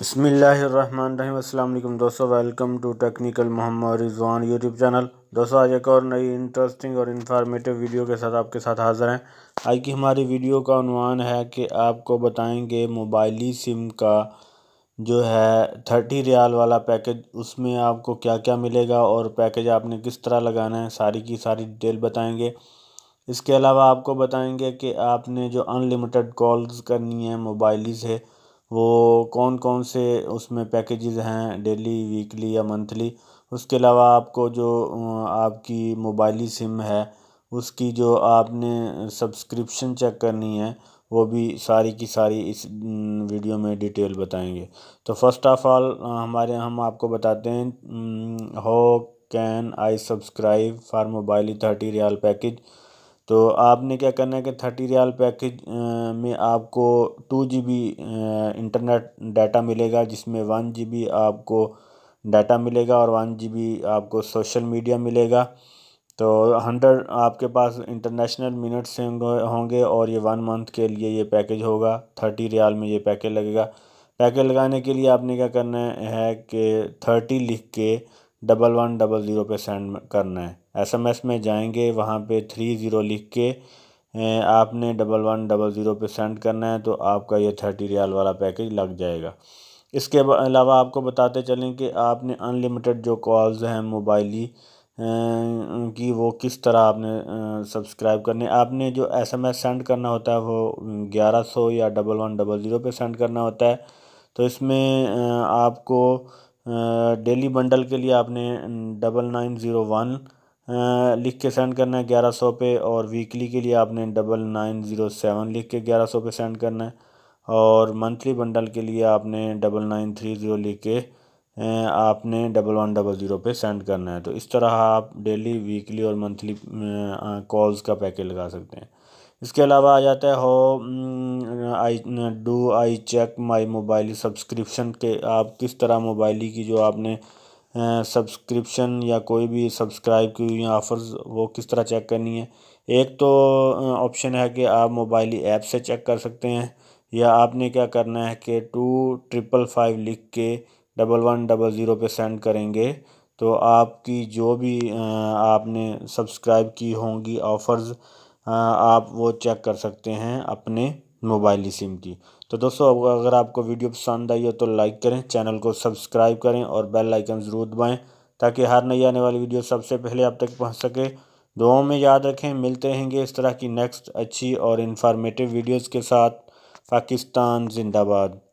बसमिलीम दोस्तों welcome to technical Mohammad Rizwan YouTube channel दोस्तों आज एक और नई इंटरेस्टिंग और इन्फॉर्मेटिव वीडियो के साथ आपके साथ हाज़िर हैं आज की हमारी वीडियो का अनुमान है कि आपको बताएंगे मोबाइली सिम का जो है थर्टी रियाल वाला पैकेज उसमें आपको क्या क्या मिलेगा और पैकेज आपने किस तरह लगाना है सारी की सारी डिटेल बताएँगे इसके अलावा आपको बताएँगे कि आपने जो अनलिमिटेड कॉल्स करनी है मोबाइली से वो कौन कौन से उसमें पैकेजेस हैं डेली वीकली या मंथली उसके अलावा आपको जो आपकी मोबाइली सिम है उसकी जो आपने सब्सक्रिप्शन चेक करनी है वो भी सारी की सारी इस वीडियो में डिटेल बताएंगे तो फर्स्ट ऑफ़ ऑल हमारे हम आपको बताते हैं how can I subscribe for Mobily thirty riyal package तो आपने क्या करना है कि थर्टी रियाल पैकेज में आपको two G B internet data मिलेगा जिसमें वन जी बी आपको डाटा मिलेगा और वन जी बी आपको सोशल मीडिया मिलेगा तो हंड्रेड आपके पास इंटरनेशनल मिनट्स होंगे और ये वन मंथ के लिए ये पैकेज होगा थर्टी रियाल में ये पैकेज लगेगा पैकेज लगाने के लिए आपने क्या करना है कि थर्टी लिख के डबल वन डबल ज़ीरो पर सेंड करना है एसएमएस में जाएंगे वहाँ पे थ्री ज़ीरो लिख के आपने डबल वन डबल ज़ीरो पर सेंड करना है तो आपका ये थर्टी रियाल वाला पैकेज लग जाएगा इसके अलावा आपको बताते चलें कि आपने अनलिमिटेड जो कॉल्स हैं मोबाइली की वो किस तरह आपने सब्सक्राइब करने आपने जो एसएमएस सेंड करना होता है वो ग्यारह सौ या डबल वन डबल ज़ीरो पर सेंड करना होता है तो इसमें आपको डेली बंडल के लिए आपने डबल नाइन ज़ीरो वन लिख के सेंड करना है ग्यारह सौ पे और वीकली के लिए आपने डबल नाइन ज़ीरो सेवन लिख के ग्यारह सौ पे सेंड करना है और मंथली बंडल के लिए आपने डबल नाइन थ्री ज़ीरो लिख के आपने डबल वन डबल ज़ीरो पे सेंड करना है तो इस तरह आप डेली वीकली और मंथली कॉल्स का पैकेज लगा सकते हैं इसके अलावा आ जाता है how I do I check my mobile subscription के आप किस तरह मोबाइल की जो आपने सब्सक्रिप्शन या कोई भी सब्सक्राइब की हुई ऑफ़र्स वो किस तरह चेक करनी है एक तो ऑप्शन है कि आप मोबाइल ऐप से चेक कर सकते हैं या आपने क्या करना है कि टू ट्रिपल फाइव लिख के डबल वन डबल ज़ीरो पर सेंड करेंगे तो आपकी जो भी आपने सब्सक्राइब की होंगी ऑफ़र्स हाँ, आप वो चेक कर सकते हैं अपने मोबाइली सिम की तो दोस्तों अगर आपको वीडियो पसंद आई हो तो लाइक करें चैनल को सब्सक्राइब करें और बेल आइकन ज़रूर दबाएं ताकि हर नई आने वाली वीडियो सबसे पहले आप तक पहुंच सके दुआओं में याद रखें मिलते रहेंगे इस तरह की नेक्स्ट अच्छी और इन्फॉर्मेटिव वीडियोज़ के साथ पाकिस्तान जिंदाबाद